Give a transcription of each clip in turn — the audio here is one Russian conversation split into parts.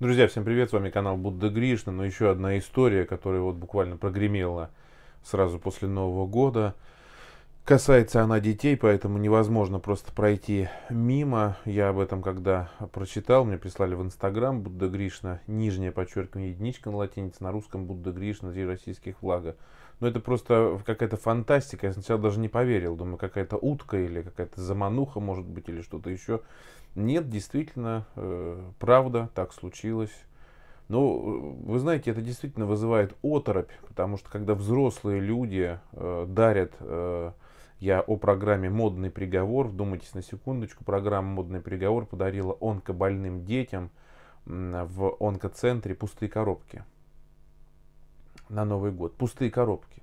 Друзья, всем привет, с вами канал Будда Гришна, но еще одна история, которая вот буквально прогремела сразу после Нового года. Касается она детей, поэтому невозможно просто пройти мимо. Я об этом когда прочитал, мне прислали в Инстаграм Будда Гришна, нижнее подчеркивание единичка на латинице, на русском Будда Гришна, три российских флага но это просто какая-то фантастика. Я сначала даже не поверил. Думаю, какая-то утка или какая-то замануха, может быть, или что-то еще. Нет, действительно, э, правда, так случилось. Но ну, э, вы знаете, это действительно вызывает оторопь, потому что когда взрослые люди э, дарят, э, я о программе «Модный приговор», вдумайтесь на секундочку, программа «Модный приговор» подарила онкобольным детям в онкоцентре пустые коробки на Новый год. Пустые коробки.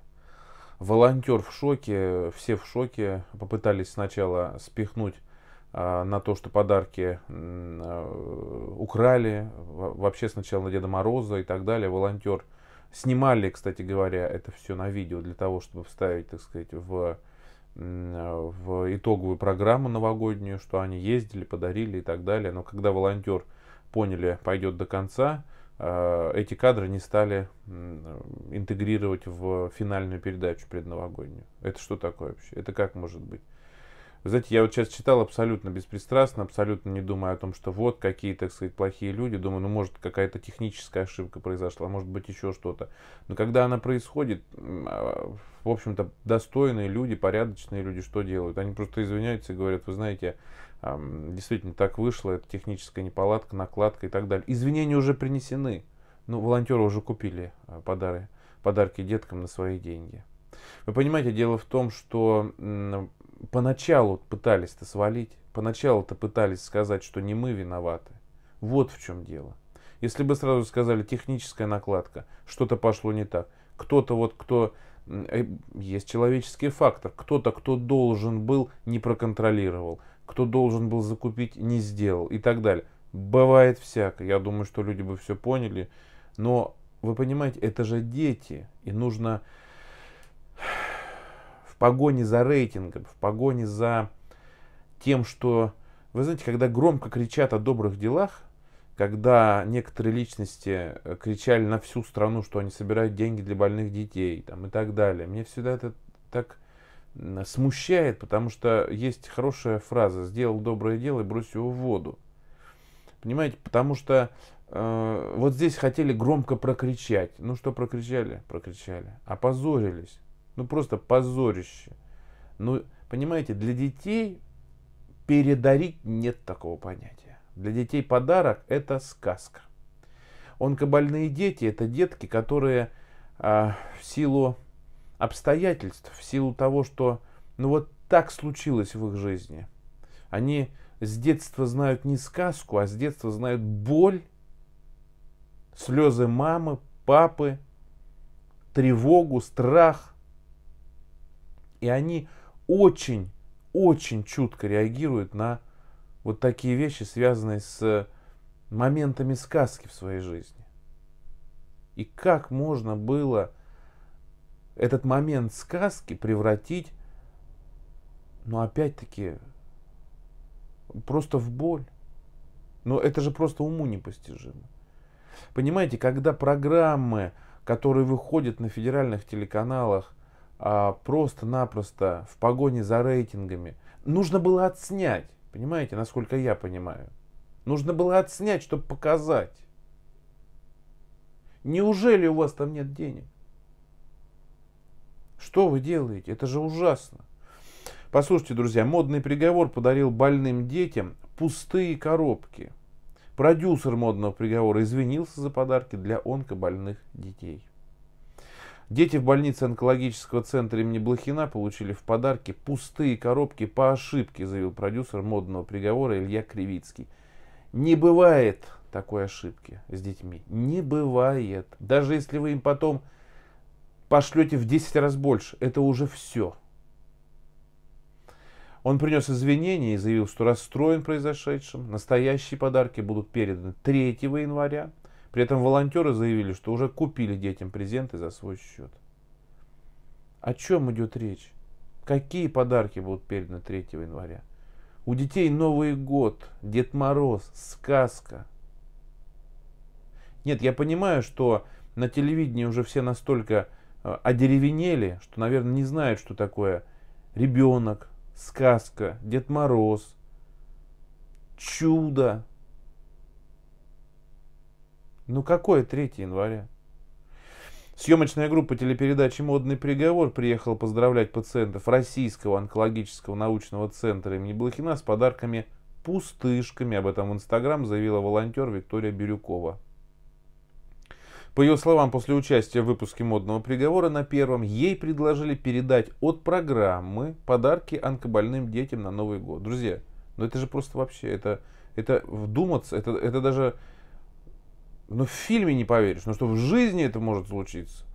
Волонтер в шоке, все в шоке. Попытались сначала спихнуть а, на то, что подарки э, украли. Вообще сначала на Деда Мороза и так далее. Волонтер снимали, кстати говоря, это все на видео для того, чтобы вставить, так сказать, в э, в итоговую программу новогоднюю, что они ездили, подарили и так далее. Но когда волонтер поняли, пойдет до конца, Э, эти кадры не стали интегрировать в финальную передачу предновогоднюю. Это что такое вообще? Это как может быть? Вы знаете, я вот сейчас читал абсолютно беспристрастно, абсолютно не думая о том, что вот какие, так сказать, плохие люди. Думаю, ну, может, какая-то техническая ошибка произошла, может быть, еще что-то. Но когда она происходит, а, в общем-то, достойные люди, порядочные люди что делают? Они просто извиняются и говорят, вы знаете, действительно так вышло, это техническая неполадка, накладка и так далее. Извинения уже принесены. Ну, волонтеры уже купили а, подарки, подарки деткам на свои деньги. Вы понимаете, дело в том, что поначалу пытались-то свалить, поначалу-то пытались сказать, что не мы виноваты. Вот в чем дело. Если бы сразу сказали техническая накладка, что-то пошло не так, кто-то вот кто э, есть человеческий фактор, кто-то кто должен был не проконтролировал, кто должен был закупить, не сделал и так далее. Бывает всякое. Я думаю, что люди бы все поняли. Но вы понимаете, это же дети. И нужно в погоне за рейтингом, в погоне за тем, что... Вы знаете, когда громко кричат о добрых делах, когда некоторые личности э, кричали на всю страну, что они собирают деньги для больных детей там, и так далее, мне всегда это так Э, смущает, потому что есть хорошая фраза «сделал доброе дело и брось его в воду». Понимаете, потому что э, вот здесь хотели громко прокричать. Ну что прокричали? Прокричали. Опозорились. Ну просто позорище. Ну, понимаете, для детей передарить нет такого понятия. Для детей подарок – это сказка. Онкобольные дети – это детки, которые э, в силу обстоятельств, в силу того, что ну вот так случилось в их жизни. Они с детства знают не сказку, а с детства знают боль, слезы мамы, папы, тревогу, страх. И они очень, очень чутко реагируют на вот такие вещи, связанные с моментами сказки в своей жизни. И как можно было этот момент сказки превратить, ну опять-таки, просто в боль. Но это же просто уму непостижимо. Понимаете, когда программы, которые выходят на федеральных телеканалах, а, просто-напросто в погоне за рейтингами, нужно было отснять. Понимаете, насколько я понимаю. Нужно было отснять, чтобы показать. Неужели у вас там нет денег? Что вы делаете? Это же ужасно. Послушайте, друзья, модный приговор подарил больным детям пустые коробки. Продюсер модного приговора извинился за подарки для онкобольных детей. Дети в больнице онкологического центра имени Блохина получили в подарки пустые коробки по ошибке, заявил продюсер модного приговора Илья Кривицкий. Не бывает такой ошибки с детьми. Не бывает. Даже если вы им потом пошлете в 10 раз больше. Это уже все. Он принес извинения и заявил, что расстроен произошедшим. Настоящие подарки будут переданы 3 января. При этом волонтеры заявили, что уже купили детям презенты за свой счет. О чем идет речь? Какие подарки будут переданы 3 января? У детей Новый год, Дед Мороз, сказка. Нет, я понимаю, что на телевидении уже все настолько Э, одеревенели, что, наверное, не знают, что такое ребенок, сказка, Дед Мороз, чудо. Ну какое 3 января? Съемочная группа телепередачи «Модный приговор» приехала поздравлять пациентов Российского онкологического научного центра имени Блохина с подарками «пустышками». Об этом в Инстаграм заявила волонтер Виктория Бирюкова. По ее словам, после участия в выпуске модного приговора на первом, ей предложили передать от программы подарки онкобольным детям на Новый год. Друзья, ну это же просто вообще, это, это вдуматься, это, это даже, ну в фильме не поверишь, ну что в жизни это может случиться.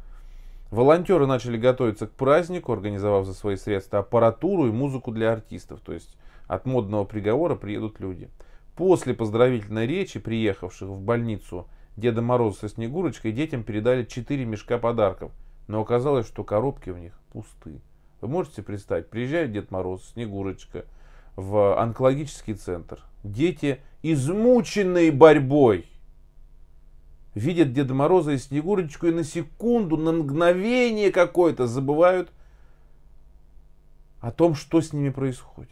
Волонтеры начали готовиться к празднику, организовав за свои средства аппаратуру и музыку для артистов. То есть от модного приговора приедут люди. После поздравительной речи приехавших в больницу Деда Мороза со Снегурочкой детям передали четыре мешка подарков, но оказалось, что коробки в них пусты. Вы можете представить, приезжает Дед Мороз, Снегурочка в онкологический центр. Дети, измученные борьбой, видят Деда Мороза и Снегурочку и на секунду, на мгновение какое-то забывают о том, что с ними происходит.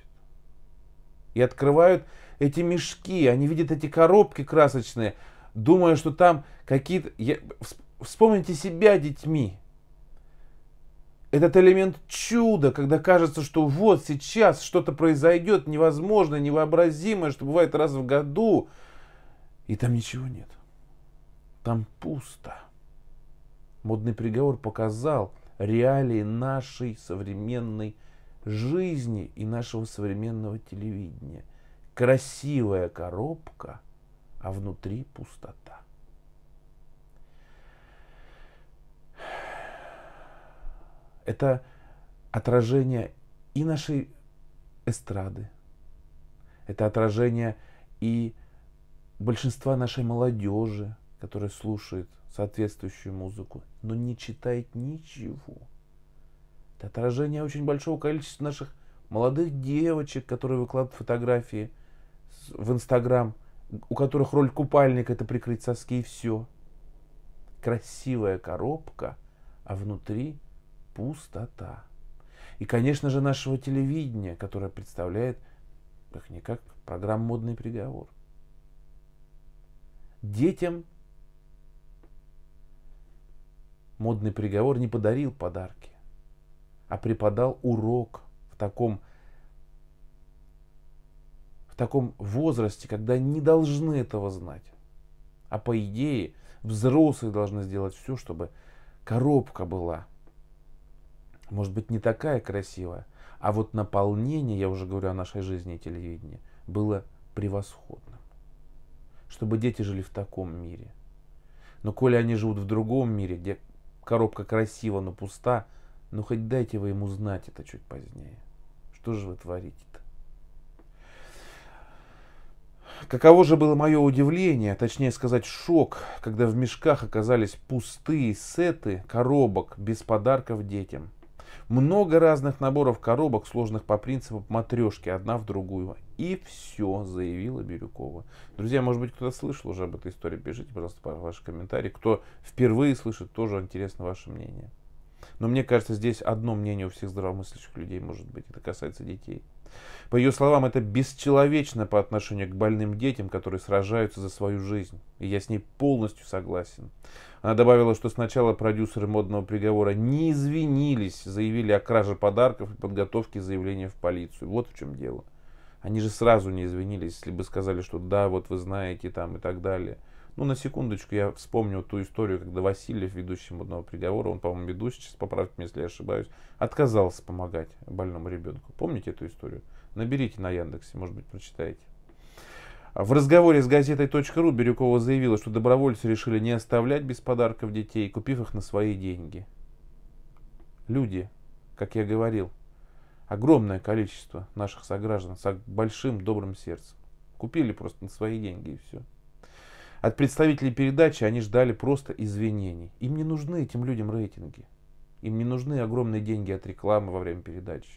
И открывают эти мешки, они видят эти коробки красочные – думая, что там какие-то... Я... Вспомните себя детьми. Этот элемент чуда, когда кажется, что вот сейчас что-то произойдет невозможное, невообразимое, что бывает раз в году, и там ничего нет. Там пусто. Модный приговор показал реалии нашей современной жизни и нашего современного телевидения. Красивая коробка – а внутри пустота. Это отражение и нашей эстрады, это отражение и большинства нашей молодежи, которая слушает соответствующую музыку, но не читает ничего. Это отражение очень большого количества наших молодых девочек, которые выкладывают фотографии в Инстаграм – у которых роль купальника это прикрыть соски и все. Красивая коробка, а внутри пустота. И, конечно же, нашего телевидения, которое представляет, как-никак, программу «Модный приговор». Детям модный приговор не подарил подарки, а преподал урок в таком в таком возрасте, когда не должны этого знать. А по идее взрослые должны сделать все, чтобы коробка была. Может быть не такая красивая, а вот наполнение, я уже говорю о нашей жизни телевидения, было превосходным. Чтобы дети жили в таком мире. Но коли они живут в другом мире, где коробка красива, но пуста, ну хоть дайте вы ему знать это чуть позднее. Что же вы творите-то? Каково же было мое удивление, точнее сказать шок, когда в мешках оказались пустые сеты коробок без подарков детям. Много разных наборов коробок, сложных по принципу матрешки, одна в другую. И все, заявила Бирюкова. Друзья, может быть, кто-то слышал уже об этой истории, пишите, пожалуйста, ваши комментарии. Кто впервые слышит, тоже интересно ваше мнение. Но мне кажется, здесь одно мнение у всех здравомыслящих людей может быть. Это касается детей. По ее словам, это бесчеловечно по отношению к больным детям, которые сражаются за свою жизнь. И я с ней полностью согласен. Она добавила, что сначала продюсеры модного приговора не извинились, заявили о краже подарков и подготовке заявления в полицию. Вот в чем дело. Они же сразу не извинились, если бы сказали, что да, вот вы знаете там и так далее. Ну, на секундочку, я вспомню ту историю, когда Васильев, ведущий модного приговора, он, по-моему, ведущий, сейчас поправьте меня, если я ошибаюсь, отказался помогать больному ребенку. Помните эту историю? Наберите на Яндексе, может быть, прочитаете. В разговоре с газетой .ру Бирюкова заявила, что добровольцы решили не оставлять без подарков детей, купив их на свои деньги. Люди, как я говорил, огромное количество наших сограждан с большим добрым сердцем. Купили просто на свои деньги и все. От представителей передачи они ждали просто извинений. Им не нужны этим людям рейтинги. Им не нужны огромные деньги от рекламы во время передачи.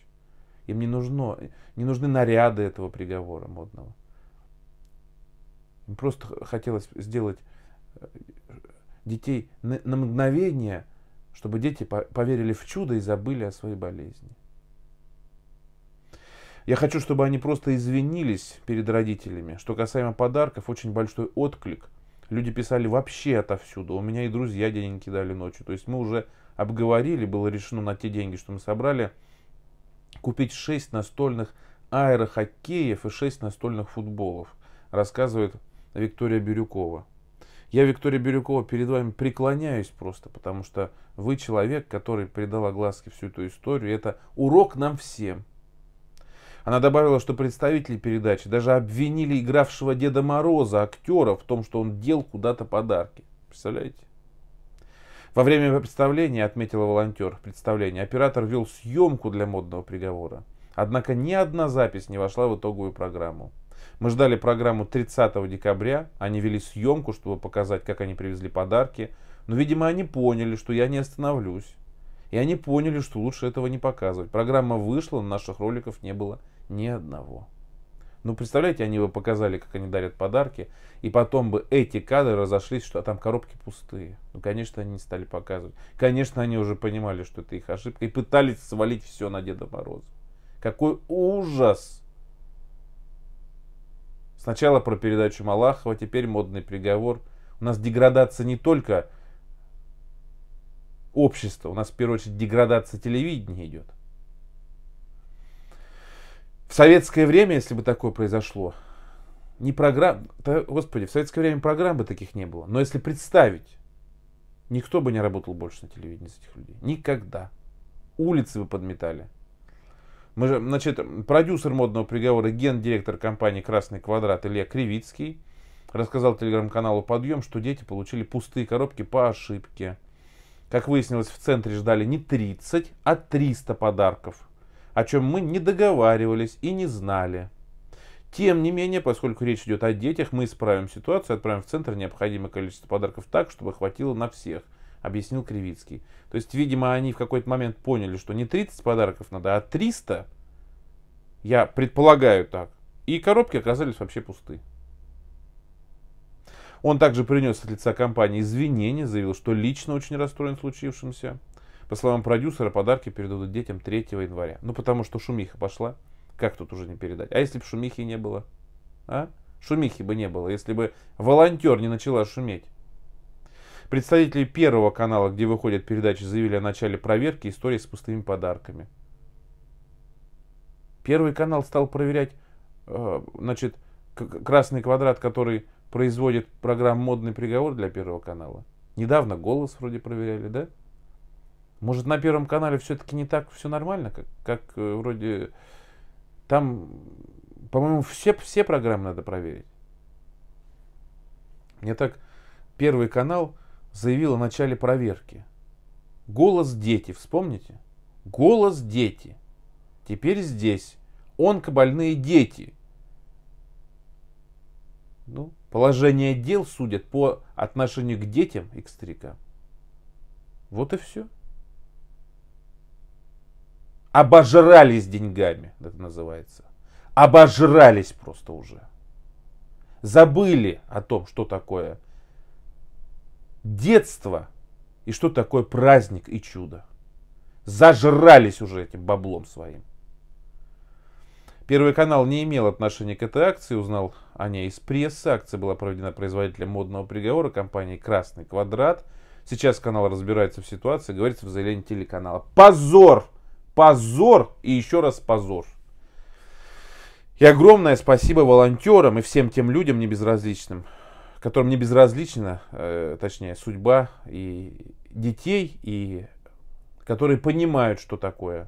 Им не, нужно, не нужны наряды этого приговора модного. Им просто хотелось сделать э, детей на, на мгновение, чтобы дети поверили в чудо и забыли о своей болезни. Я хочу, чтобы они просто извинились перед родителями. Что касаемо подарков, очень большой отклик Люди писали вообще отовсюду. У меня и друзья деньги кидали ночью. То есть мы уже обговорили, было решено на те деньги, что мы собрали, купить 6 настольных аэрохоккеев и 6 настольных футболов, рассказывает Виктория Бирюкова. Я, Виктория Бирюкова, перед вами преклоняюсь просто, потому что вы человек, который придал огласке всю эту историю. Это урок нам всем. Она добавила, что представители передачи даже обвинили игравшего Деда Мороза, актера, в том, что он дел куда-то подарки. Представляете? Во время представления, отметила волонтер представления, оператор вел съемку для модного приговора. Однако ни одна запись не вошла в итоговую программу. Мы ждали программу 30 декабря, они вели съемку, чтобы показать, как они привезли подарки, но, видимо, они поняли, что я не остановлюсь. И они поняли, что лучше этого не показывать. Программа вышла, но наших роликов не было ни одного. Ну, представляете, они бы показали, как они дарят подарки, и потом бы эти кадры разошлись, что а там коробки пустые. Ну, конечно, они не стали показывать. Конечно, они уже понимали, что это их ошибка, и пытались свалить все на Деда Мороза. Какой ужас! Сначала про передачу Малахова, теперь модный приговор. У нас деградация не только общества, у нас в первую очередь деградация телевидения идет. В советское время, если бы такое произошло, не программ... Господи, в советское время программ бы таких не было. Но если представить, никто бы не работал больше на телевидении с этих людей. Никогда. Улицы бы подметали. Мы же, значит, продюсер модного приговора, гендиректор компании «Красный квадрат» Илья Кривицкий рассказал телеграм-каналу «Подъем», что дети получили пустые коробки по ошибке. Как выяснилось, в центре ждали не 30, а 300 подарков о чем мы не договаривались и не знали. Тем не менее, поскольку речь идет о детях, мы исправим ситуацию, отправим в центр необходимое количество подарков так, чтобы хватило на всех, объяснил Кривицкий. То есть, видимо, они в какой-то момент поняли, что не 30 подарков надо, а 300. Я предполагаю так. И коробки оказались вообще пусты. Он также принес от лица компании извинения, заявил, что лично очень расстроен случившимся. По словам продюсера, подарки передадут детям 3 января. Ну, потому что шумиха пошла. Как тут уже не передать? А если бы шумихи не было? А? Шумихи бы не было, если бы волонтер не начала шуметь. Представители Первого канала, где выходят передачи, заявили о начале проверки истории с пустыми подарками. Первый канал стал проверять, э, значит, красный квадрат, который производит программу «Модный приговор» для Первого канала. Недавно «Голос» вроде проверяли, да? Может, на Первом канале все-таки не так все нормально, как, как э, вроде... Там, по-моему, все, все программы надо проверить. Мне так Первый канал заявил о начале проверки. Голос дети, вспомните? Голос дети. Теперь здесь. Онкобольные дети. Ну, положение дел судят по отношению к детям и к старикам. Вот и все. Обожрались деньгами, это называется. Обожрались просто уже. Забыли о том, что такое детство и что такое праздник и чудо. Зажрались уже этим баблом своим. Первый канал не имел отношения к этой акции, узнал о ней из прессы. Акция была проведена производителем модного приговора компании «Красный квадрат». Сейчас канал разбирается в ситуации, говорится в заявлении телеканала. Позор! позор и еще раз позор. И огромное спасибо волонтерам и всем тем людям небезразличным, которым не безразлична, э, точнее, судьба и детей, и которые понимают, что такое.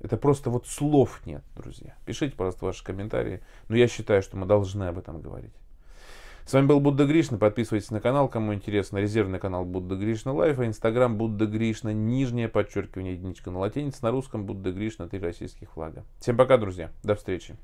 Это просто вот слов нет, друзья. Пишите, пожалуйста, ваши комментарии. Но я считаю, что мы должны об этом говорить. С вами был Будда Гришна. Подписывайтесь на канал, кому интересно. Резервный канал Будда Гришна Лайф, а Инстаграм Будда Гришна, нижнее подчеркивание единичка на латинице, на русском Будда Гришна, три российских флага. Всем пока, друзья. До встречи.